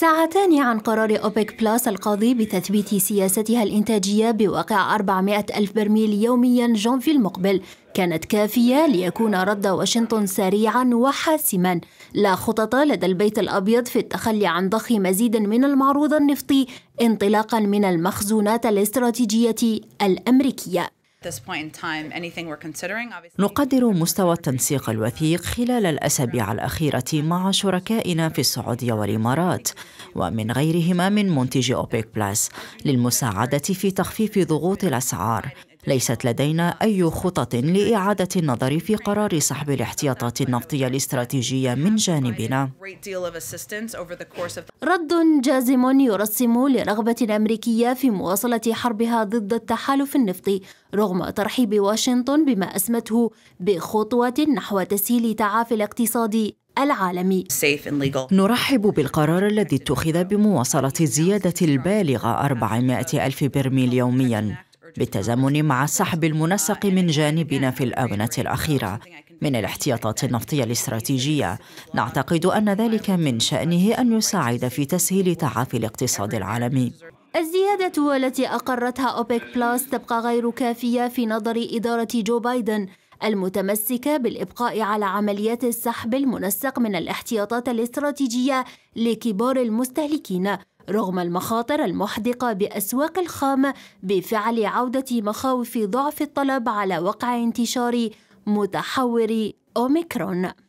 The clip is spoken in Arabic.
ساعتان عن قرار أوبك بلاس القاضي بتثبيت سياستها الإنتاجية بواقع 400 ألف برميل يوميا جونفي المقبل كانت كافية ليكون رد واشنطن سريعا وحاسما لا خطط لدى البيت الأبيض في التخلي عن ضخ مزيد من المعروض النفطي انطلاقا من المخزونات الاستراتيجية الأمريكية نقدر مستوى التنسيق الوثيق خلال الأسابيع الأخيرة مع شركائنا في السعودية والإمارات ومن غيرهما من منتجي أوبيك بلس للمساعدة في تخفيف ضغوط الأسعار ليست لدينا أي خطط لإعادة النظر في قرار سحب الاحتياطات النفطية الاستراتيجية من جانبنا رد جازم يرسم لرغبة أمريكية في مواصلة حربها ضد التحالف النفطي رغم ترحيب واشنطن بما أسمته بخطوة نحو تسهيل تعافي الاقتصاد العالمي نرحب بالقرار الذي اتخذ بمواصلة الزيادة البالغة 400 ألف برميل يومياً بالتزامن مع السحب المنسق من جانبنا في الآونة الأخيرة من الاحتياطات النفطية الاستراتيجية نعتقد أن ذلك من شأنه أن يساعد في تسهيل تعافي الاقتصاد العالمي الزيادة التي أقرتها أوبيك بلاس تبقى غير كافية في نظر إدارة جو بايدن المتمسكة بالإبقاء على عمليات السحب المنسق من الاحتياطات الاستراتيجية لكبار المستهلكين رغم المخاطر المحدقة بأسواق الخام بفعل عودة مخاوف ضعف الطلب على وقع انتشار متحور أوميكرون